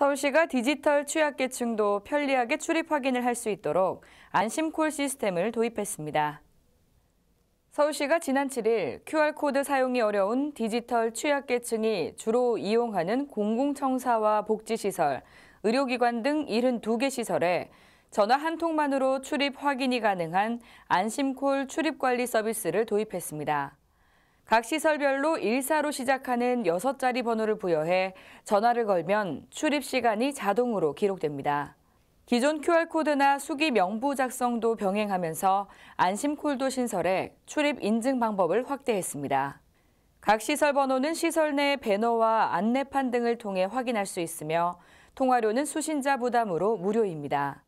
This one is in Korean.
서울시가 디지털 취약계층도 편리하게 출입 확인을 할 수 있도록 안심콜 시스템을 도입했습니다. 서울시가 지난 7일 QR코드 사용이 어려운 디지털 취약계층이 주로 이용하는 공공청사와 복지시설, 의료기관 등 72개 시설에 전화 한 통만으로 출입 확인이 가능한 안심콜 출입관리 서비스를 도입했습니다. 각 시설별로 1사로 시작하는 6자리 번호를 부여해 전화를 걸면 출입 시간이 자동으로 기록됩니다. 기존 QR코드나 수기 명부 작성도 병행하면서 안심콜도 신설해 출입 인증 방법을 확대했습니다. 각 시설 번호는 시설 내 배너와 안내판 등을 통해 확인할 수 있으며 통화료는 수신자 부담으로 무료입니다.